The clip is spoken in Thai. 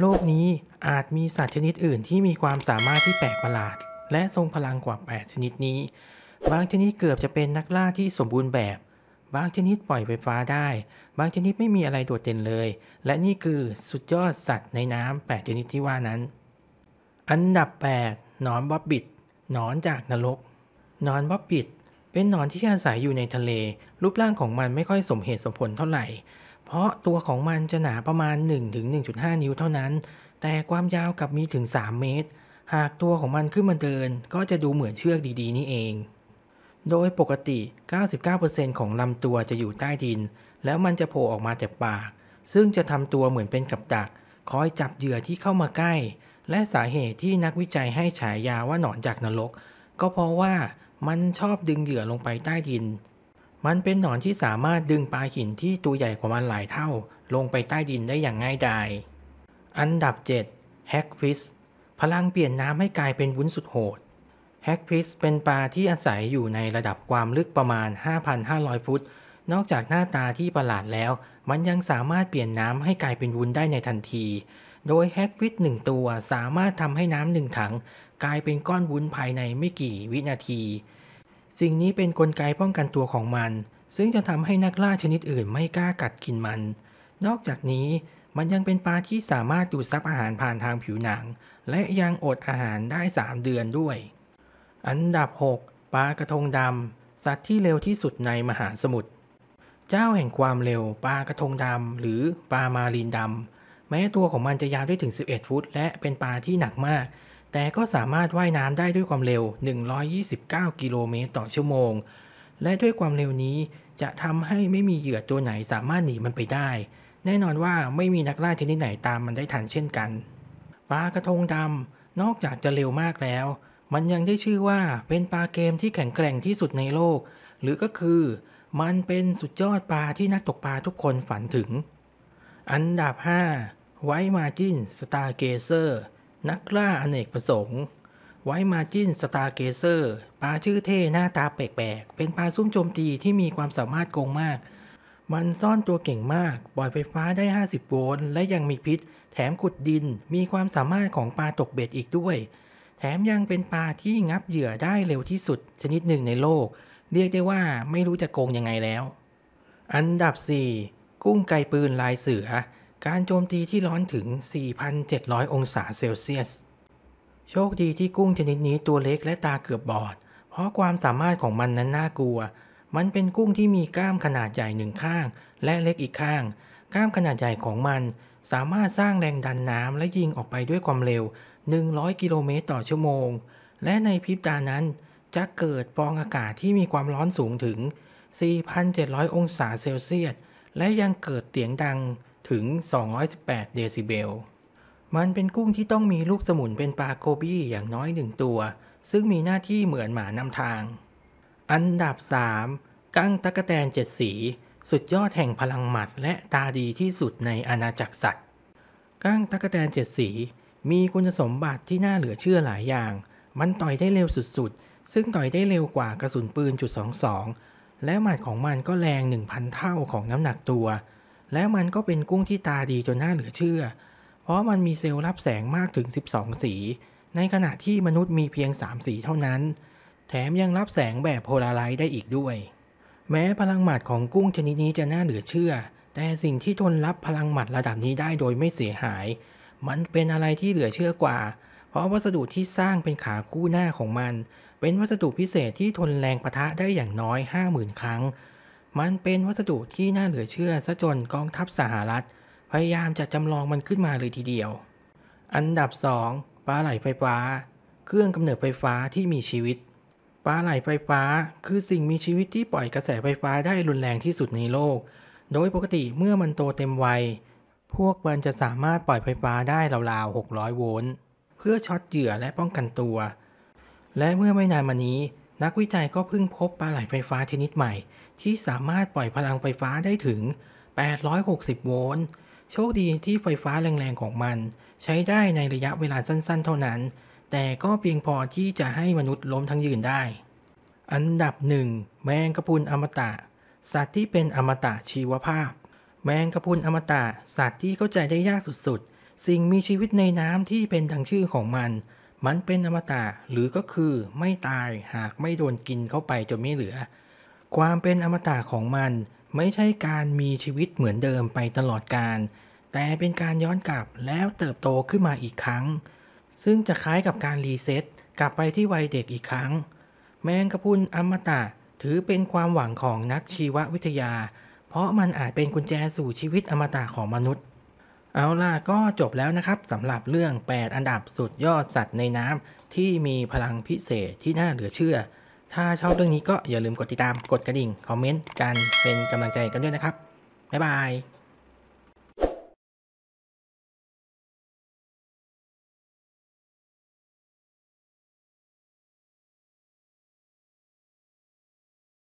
โลกนี้อาจมีสัตว์ชนิดอื่นที่มีความสามารถที่แปลกประหลาดและทรงพลังกว่า 8 ชนิดนี้ บางชนิดเกือบจะเป็นนักล่าที่สมบูรณ์แบบ บางชนิดปล่อยไฟฟ้าได้ บางชนิดไม่มีอะไรโดดเด่นเลย และนี่คือสุดยอดสัตว์ในน้ำ8ชนิดที่ว่านั้นอันดับ8หนอนบอบบิดหนอนจากนรกหนอนบอบบิดเป็นหนอนที่อาศัยอยู่ในทะเล รูปร่างของมันไม่ค่อยสมเหตุสมผลเท่าไหร่เพราะตัวของมันจะหนาประมาณ 1-1.5 นิ้วเท่านั้น แต่ความยาวกับมีถึง 3 เมตร หากตัวของมันขึ้นมาเดินก็จะดูเหมือนเชือกดีๆ นี่เอง โดยปกติ 99%ของลำตัวจะอยู่ใต้ดิน แล้วมันจะโผล่ออกมาแต่ปาก ซึ่งจะทำตัวเหมือนเป็นกับดัก คอยจับเหยื่อที่เข้ามาใกล้ และสาเหตุที่นักวิจัยให้ฉายาว่าหนอนจากนรกก็เพราะว่ามันชอบดึงเหยื่อลงไปใต้ดินมันเป็นหนอนที่สามารถดึงปลาหินที่ตัวใหญ่กว่ามันหลายเท่า ลงไปใต้ดินได้อย่างง่ายดาย อันดับ7แฮกพิส พลังเปลี่ยนน้ำให้กลายเป็นวุ้นสุดโหด แฮกพิสเป็นปลาที่อาศัยอยู่ในระดับความลึกประมาณ 5,500 ฟุต นอกจากหน้าตาที่ประหลาดแล้ว มันยังสามารถเปลี่ยนน้ำให้กลายเป็นวุ้นได้ในทันที โดยแฮกพิสหนึ่งตัวสามารถทำให้น้ำหนึ่งถังกลายเป็นก้อนวุ้นภายในไม่กี่วินาทีสิ่งนี้เป็นนกลไกป้องกันตัวของมัน ซึ่งจะทำให้นักล่าชนิดอื่นไม่กล้ากัดกินมัน นอกจากนี้มันยังเป็นปลาที่สามารถดูดซับอาหารผ่านทางผิวหนัง และยังอดอาหารได้ 3 เดือนด้วย อันดับ 6ปลากระทงดำสัตว์ที่เร็วที่สุดในมหาสมุทร เจ้าแห่งความเร็ว ปลากระทงดำหรือปลามารีนดำแม้ตัวของมันจะยาวได้ถึง 11 ฟุต และเป็นปลาที่หนักมากแต่ก็สามารถว่ายน้ำได้ด้วยความเร็ว 129 กิโลเมตรต่อชั่วโมง และด้วยความเร็วนี้จะทำให้ไม่มีเหยื่อตัวไหนสามารถหนีมันไปได้ แน่นอนว่าไม่มีนักล่าชนิดไหนตามมันได้ทันเช่นกัน ปลากระทงดำนอกจากจะเร็วมากแล้ว มันยังได้ชื่อว่าเป็นปลาเกมที่แข็งแกร่งที่สุดในโลก หรือก็คือมันเป็นสุดยอดปลาที่นักตกปลาทุกคนฝันถึง อันดับ5 ไวมาจิน สตาร์เกเซอร์นักล่าอเนกประสงค์ ไว้มาจินสตาร์เกเซอร์ปลาชื่อเท่หน้าตาแปลกๆเป็นปลาซุ่มโจมตีที่มีความสามารถโกงมาก มันซ่อนตัวเก่งมาก ปล่อยไฟฟ้าได้ 50 โวลต์และยังมีพิษแถมขุดดินมีความสามารถของปลาตกเบ็ดอีกด้วย แถมยังเป็นปลาที่งับเหยื่อได้เร็วที่สุด ชนิดหนึ่งในโลก เรียกได้ว่าไม่รู้จะโกงยังไงแล้ว อันดับ 4 กุ้งไกปืนลายเสือการโจมตีที่ร้อนถึง 4,700 องศาเซลเซียส โชคดีที่กุ้งชนิดนี้ตัวเล็กและตาเกือบบอด เพราะความสามารถของมันนั้นน่ากลัว มันเป็นกุ้งที่มีกล้ามขนาดใหญ่หนึ่งข้างและเล็กอีกข้างกล้ามขนาดใหญ่ของมัน สามารถสร้างแรงดันน้ำและยิงออกไปด้วยความเร็ว 100 กิโลเมตรต่อชั่วโมง และในพริบตานั้นจะเกิดฟองอากาศที่มีความร้อนสูงถึง 4,700 องศาเซลเซียส และยังเกิดเสียงดังถึง 218 เดซิเบล มันเป็นกุ้งที่ต้องมีลูกสมุนเป็นปลาโคบี้อย่างน้อยหนึ่งตัว ซึ่งมีหน้าที่เหมือนหมานำทาง อันดับ3กั้งตะกะแตนเจ็ดสี สุดยอดแห่งพลังหมัดและตาดีที่สุดในอาณาจักรสัตว์กั้งตะกะแตนเจ็ดสี มีคุณสมบัติที่น่าเหลือเชื่อหลายอย่าง มันต่อยได้เร็วสุดๆ ซึ่งต่อยได้เร็วกว่ากระสุนปืนจุด22และหมัดของมันก็แรง1,000เท่าของน้ำหนักตัวแล้วมันก็เป็นกุ้งที่ตาดีจนน่าเหลือเชื่อ เพราะมันมีเซลล์รับแสงมากถึง 12 สี ในขณะที่มนุษย์มีเพียง3สีเท่านั้น แถมยังรับแสงแบบโพลาไรด์ได้อีกด้วย แม้พลังหมัดของกุ้งชนิดนี้จะน่าเหลือเชื่อ แต่สิ่งที่ทนรับพลังหมัดระดับนี้ได้โดยไม่เสียหาย มันเป็นอะไรที่เหลือเชื่อกว่า เพราะวัสดุที่สร้างเป็นขาคู่หน้าของมัน เป็นวัสดุพิเศษที่ทนแรงประทะได้อย่างน้อย 50,000 ครั้งมันเป็นวัสดุที่น่าเหลือเชื่อซะจนกองทัพสหรัฐ พยายามจะจำลองมันขึ้นมาเลยทีเดียว อันดับ 2 ปลาไหลไฟฟ้า เครื่องกำเนิดไฟฟ้าที่มีชีวิต ปลาไหลไฟฟ้าคือสิ่งมีชีวิตที่ปล่อยกระแสไฟฟ้าได้รุนแรงที่สุดในโลก โดยปกติเมื่อมันโตเต็มวัยพวกมันจะสามารถปล่อยไฟฟ้าได้ราวๆ 600 โวลต์เพื่อช็อตเหยื่อและป้องกันตัว และเมื่อไม่นานมานี้นักวิจัยก็เพิ่งพบปลาไหลไฟฟ้าชนิดใหม่ ที่สามารถปล่อยพลังไฟฟ้าได้ถึง 860 โวลต์ โชคดีที่ไฟฟ้าแรงๆของมันใช้ได้ในระยะเวลาสั้นๆเท่านั้น แต่ก็เพียงพอที่จะให้มนุษย์ล้มทั้งยืนได้ อันดับ 1 แมงกะพุนอมตะ สัตว์ที่เป็นอมตะชีวภาพ แมงกะพุนอมตะ สัตว์ที่เข้าใจได้ยากสุดๆสิ่งมีชีวิตในน้ำที่เป็นดังชื่อของมันมันเป็นอมตะหรือก็คือไม่ตายหากไม่โดนกินเข้าไปจนไม่เหลือ ความเป็นอมตะของมันไม่ใช่การมีชีวิตเหมือนเดิมไปตลอดกาลแต่เป็นการย้อนกลับแล้วเติบโตขึ้นมาอีกครั้ง ซึ่งจะคล้ายกับการรีเซ็ตกลับไปที่วัยเด็กอีกครั้ง แมงกะพุนอมตะถือเป็นความหวังของนักชีววิทยา เพราะมันอาจเป็นกุญแจสู่ชีวิตอมตะของมนุษย์เอาล่ะก็จบแล้วนะครับสำหรับเรื่อง 8 อันดับสุดยอดสัตว์ในน้ำที่มีพลังพิเศษที่น่าเหลือเชื่อ ถ้าชอบเรื่องนี้ก็อย่าลืมกดติดตาม กดกระดิ่งคอมเมนต์กัน เป็นกำลังใจกันด้วยนะครับ บ๊ายบาย